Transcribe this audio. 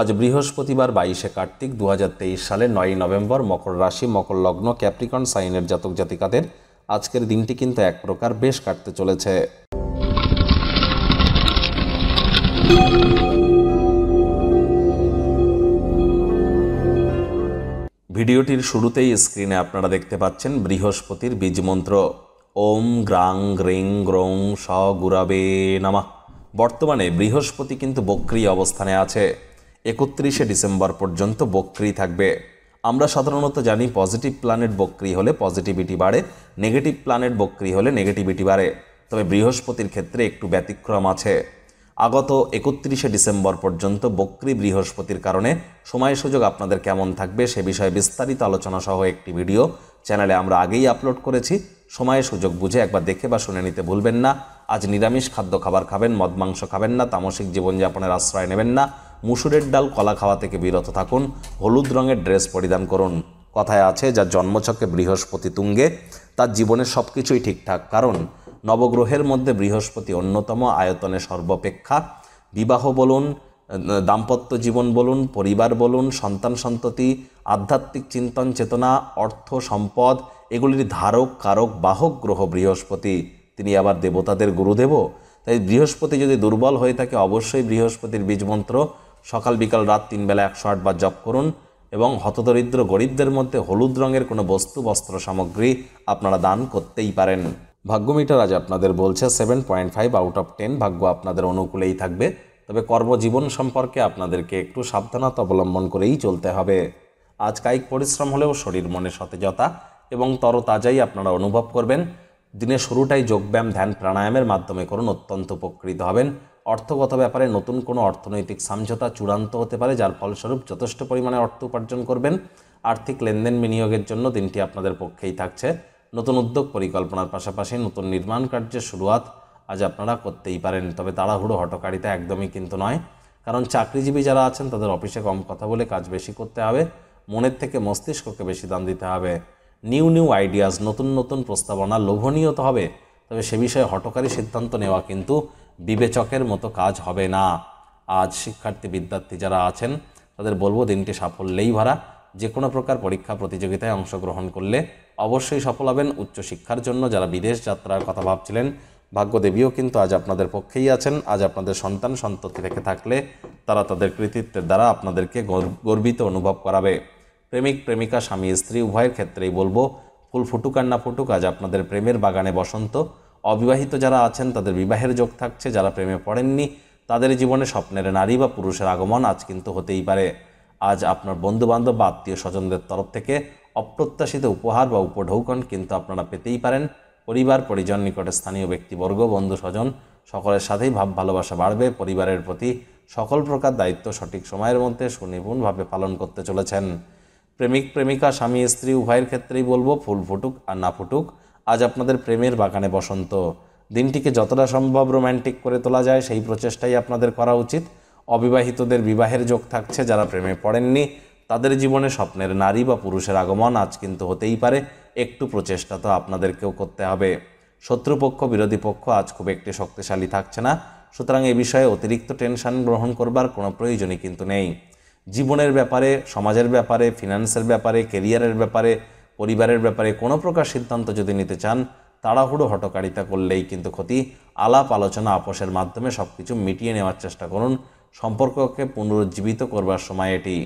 আজ বৃহস্পতিবার বাইশে কার্তিক দু সালে নয়ই নভেম্বর মকর রাশি মকর লগ্ন ক্যাপ্রিকন সাইনের জাতক জাতিকাদের আজকের দিনটি কিন্তু এক প্রকার বেশ কাটতে চলেছে ভিডিওটির শুরুতেই স্ক্রিনে আপনারা দেখতে পাচ্ছেন বৃহস্পতির বীজমন্ত্র ওম গ্রাং গ্রিং গ্রং স গুরাবে নামা বর্তমানে বৃহস্পতি কিন্তু বক্রিয় অবস্থানে আছে একত্রিশে ডিসেম্বর পর্যন্ত বক্রি থাকবে আমরা সাধারণত জানি পজিটিভ প্ল্যানেট বক্রি হলে পজিটিভিটি বাড়ে নেগেটিভ প্ল্যানেট বক্রি হলে নেগেটিভিটি বাড়ে তবে বৃহস্পতির ক্ষেত্রে একটু ব্যতিক্রম আছে আগত একত্রিশে ডিসেম্বর পর্যন্ত বক্রি বৃহস্পতির কারণে সময় সুযোগ আপনাদের কেমন থাকবে সে বিষয়ে বিস্তারিত আলোচনা সহ একটি ভিডিও চ্যানেলে আমরা আগেই আপলোড করেছি সময় সুযোগ বুঝে একবার দেখে বা শুনে নিতে ভুলবেন না আজ নিরামিষ খাদ্য খাবার খাবেন মদ মাংস খাবেন না তামসিক জীবনযাপনের আশ্রয় নেবেন না মুসুরের ডাল কলা খাওয়া থেকে বিরত থাকুন হলুদ রঙের ড্রেস পরিধান করুন কথায় আছে যার জন্মছকে বৃহস্পতি তুঙ্গে তার জীবনে সব কিছুই ঠিকঠাক কারণ নবগ্রহের মধ্যে বৃহস্পতি অন্যতম আয়তনে সর্বাপেক্ষা বিবাহ বলুন দাম্পত্য জীবন বলুন পরিবার বলুন সন্তান সন্ততি আধ্যাত্মিক চিন্তন চেতনা অর্থ সম্পদ এগুলির ধারক কারক বাহক গ্রহ বৃহস্পতি তিনি আবার দেবতাদের গুরুদেব তাই বৃহস্পতি যদি দুর্বল হয়ে থাকে অবশ্যই বৃহস্পতির বীজমন্ত্র সকাল বিকাল রাত তিন বেলা একশো আটবার জপ করুন এবং হতদরিদ্র গরিবদের মধ্যে হলুদ রঙের কোনো বস্তু বস্ত্র সামগ্রী আপনারা দান করতেই পারেন ভাগ্যমিটার আজ আপনাদের বলছে seven point five out of ten ভাগ্য আপনাদের অনুকূলেই থাকবে তবে কর্মজীবন সম্পর্কে আপনাদেরকে একটু সাবধানতা অবলম্বন করেই চলতে হবে আজ কায়িক পরিশ্রম হলেও শরীর মনে সতেজতা এবং তরতাজাই আপনারা অনুভব করবেন দিনে শুরুটাই যোগব্যায়াম ধ্যান প্রাণায়ামের মাধ্যমে করুন অত্যন্ত উপকৃত হবেন অর্থগত ব্যাপারে নতুন কোনো অর্থনৈতিক সমঝোতা চূড়ান্ত হতে পারে যার ফলস্বরূপ যথেষ্ট পরিমাণে অর্থ উপার্জন করবেন আর্থিক লেনদেন বিনিয়োগের জন্য দিনটি আপনাদের পক্ষেই থাকছে নতুন উদ্যোগ পরিকল্পনার পাশাপাশি নতুন নির্মাণ কার্যের শুরুয়াত আজ আপনারা করতেই পারেন তবে তাড়াহুড়ো হটকারিতা একদমই কিন্তু নয় কারণ চাকরিজীবী যারা আছেন তাদের অফিসে কম কথা বলে কাজ বেশি করতে হবে মনের থেকে মস্তিষ্ককে বেশি দাম দিতে হবে নিউ নিউ আইডিয়াস নতুন নতুন প্রস্তাবনা লোভনীয় তো হবে তবে সে বিষয়ে হটকারী সিদ্ধান্ত নেওয়া কিন্তু বিবেচকের মতো কাজ হবে না আজ শিক্ষার্থী বিদ্যার্থী যারা আছেন তাদের বলবো দিনটি সাফল্যেই ভরা যে কোনো প্রকার পরীক্ষা প্রতিযোগিতায় অংশগ্রহণ করলে অবশ্যই সফল হবেন উচ্চশিক্ষার জন্য যারা বিদেশ যাত্রার কথা ভাবছিলেন ভাগ্যদেবীও কিন্তু আজ আপনাদের পক্ষেই আছেন আজ আপনাদের সন্তান সন্ততি থেকে থাকলে তারা তাদের কৃতিত্বের দ্বারা আপনাদেরকে গর্বিত অনুভব করাবে প্রেমিক প্রেমিকা স্বামী স্ত্রী উভয়ের ক্ষেত্রেই বলবো ফুল ফুটুক আর না ফুটুক আজ আপনাদের প্রেমের বাগানে বসন্ত অবিবাহিত যারা আছেন তাদের বিবাহের যোগ থাকছে যারা প্রেমে পড়েননি তাদের জীবনে স্বপ্নের নারী বা পুরুষের আগমন আজ কিন্তু হতেই পারে আজ আপনার বন্ধুবান্ধব বা আত্মীয় স্বজনদের তরফ থেকে অপ্রত্যাশিত উপহার বা উপঢৌকন কিন্তু আপনারা পেতেই পারেন পরিবার পরিজন নিকটে স্থানীয় ব্যক্তিবর্গ বন্ধু স্বজন সকলের সাথেই ভাব ভালোবাসা বাড়বে পরিবারের প্রতি সকল প্রকার দায়িত্ব সঠিক সময়ের মধ্যে সুনিপুণভাবে পালন করতে চলেছেন প্রেমিক প্রেমিকা স্বামী স্ত্রী উভয়ের ক্ষেত্রেই বলবো ফুল ফুটুক আর না ফুটুক আজ আপনাদের প্রেমের বাগানে বসন্ত দিনটিকে যতটা সম্ভব রোম্যান্টিক করে তোলা যায় সেই প্রচেষ্টাই আপনাদের করা উচিত অবিবাহিতদের বিবাহের যোগ থাকছে যারা প্রেমে পড়েননি তাদের জীবনে স্বপ্নের নারী বা পুরুষের আগমন আজ কিন্তু হতেই পারে একটু প্রচেষ্টা তো আপনাদেরকেও করতে হবে শত্রুপক্ষ বিরোধী পক্ষ আজ খুব একটি শক্তিশালী থাকছে না সুতরাং এ বিষয়ে অতিরিক্ত টেনশন গ্রহণ করবার কোনো প্রয়োজনই কিন্তু নেই জীবনের ব্যাপারে সমাজের ব্যাপারে ফিনান্সের ব্যাপারে কেরিয়ারের ব্যাপারে পরিবারের ব্যাপারে কোনো প্রকার সিদ্ধান্ত যদি নিতে চান তাড়াহুড়ো হটকারিতা করলেই কিন্তু ক্ষতি আলাপ আলোচনা আপোষের মাধ্যমে সব কিছু মিটিয়ে নেওয়ার চেষ্টা করুন সম্পর্ককে পুনরুজ্জীবিত করবার সময় এটি